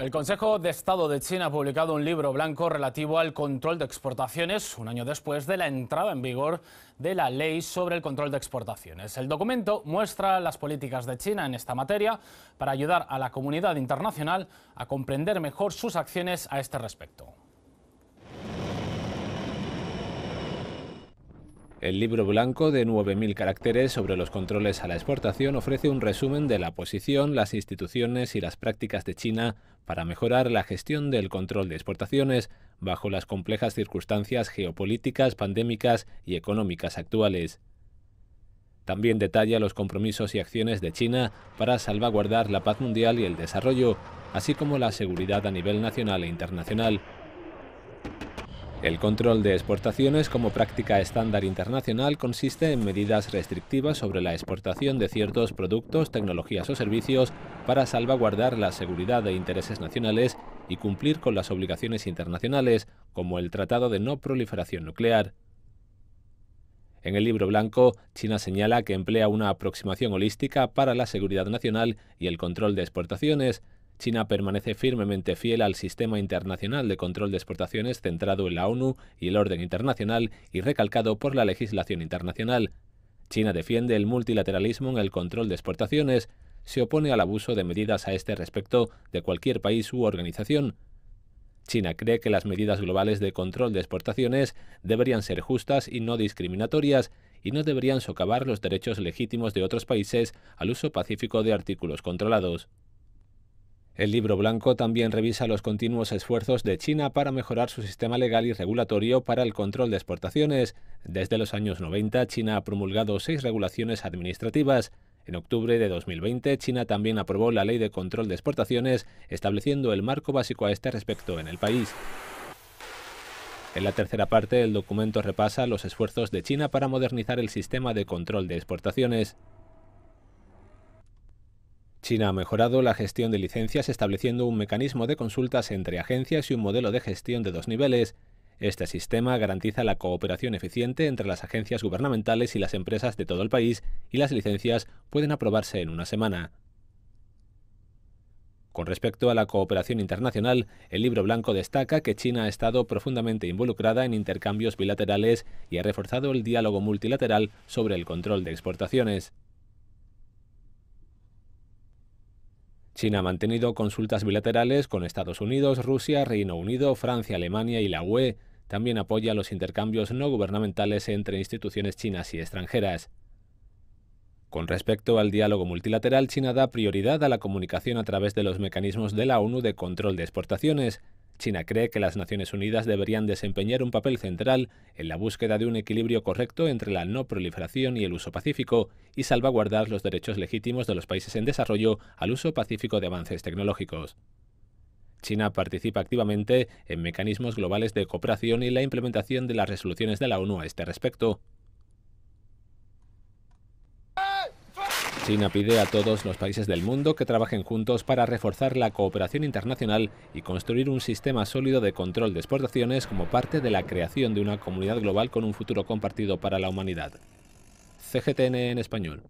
El Consejo de Estado de China ha publicado un libro blanco relativo al control de exportaciones un año después de la entrada en vigor de la ley sobre el control de exportaciones. El documento muestra las políticas de China en esta materia para ayudar a la comunidad internacional a comprender mejor sus acciones a este respecto. El libro blanco de 9.000 caracteres sobre los controles a la exportación ofrece un resumen de la posición, las instituciones y las prácticas de China para mejorar la gestión del control de exportaciones bajo las complejas circunstancias geopolíticas, pandémicas y económicas actuales. También detalla los compromisos y acciones de China para salvaguardar la paz mundial y el desarrollo, así como la seguridad a nivel nacional e internacional. El control de exportaciones como práctica estándar internacional consiste en medidas restrictivas sobre la exportación de ciertos productos, tecnologías o servicios para salvaguardar la seguridad de intereses nacionales y cumplir con las obligaciones internacionales, como el Tratado de No Proliferación Nuclear. En el libro blanco, China señala que emplea una aproximación holística para la seguridad nacional y el control de exportaciones, China permanece firmemente fiel al sistema internacional de control de exportaciones centrado en la ONU y el orden internacional y recalcado por la legislación internacional. China defiende el multilateralismo en el control de exportaciones, se opone al abuso de medidas a este respecto de cualquier país u organización. China cree que las medidas globales de control de exportaciones deberían ser justas y no discriminatorias y no deberían socavar los derechos legítimos de otros países al uso pacífico de artículos controlados. El libro blanco también revisa los continuos esfuerzos de China para mejorar su sistema legal y regulatorio para el control de exportaciones. Desde los años 90, China ha promulgado seis regulaciones administrativas. En octubre de 2020, China también aprobó la Ley de Control de Exportaciones, estableciendo el marco básico a este respecto en el país. En la tercera parte, el documento repasa los esfuerzos de China para modernizar el sistema de control de exportaciones. China ha mejorado la gestión de licencias estableciendo un mecanismo de consultas entre agencias y un modelo de gestión de dos niveles. Este sistema garantiza la cooperación eficiente entre las agencias gubernamentales y las empresas de todo el país y las licencias pueden aprobarse en una semana. Con respecto a la cooperación internacional, el libro blanco destaca que China ha estado profundamente involucrada en intercambios bilaterales y ha reforzado el diálogo multilateral sobre el control de exportaciones. China ha mantenido consultas bilaterales con Estados Unidos, Rusia, Reino Unido, Francia, Alemania y la UE. También apoya los intercambios no gubernamentales entre instituciones chinas y extranjeras. Con respecto al diálogo multilateral, China da prioridad a la comunicación a través de los mecanismos de la ONU de control de exportaciones. China cree que las Naciones Unidas deberían desempeñar un papel central en la búsqueda de un equilibrio correcto entre la no proliferación y el uso pacífico y salvaguardar los derechos legítimos de los países en desarrollo al uso pacífico de avances tecnológicos. China participa activamente en mecanismos globales de cooperación y la implementación de las resoluciones de la ONU a este respecto. China pide a todos los países del mundo que trabajen juntos para reforzar la cooperación internacional y construir un sistema sólido de control de exportaciones como parte de la creación de una comunidad global con un futuro compartido para la humanidad. CGTN en español.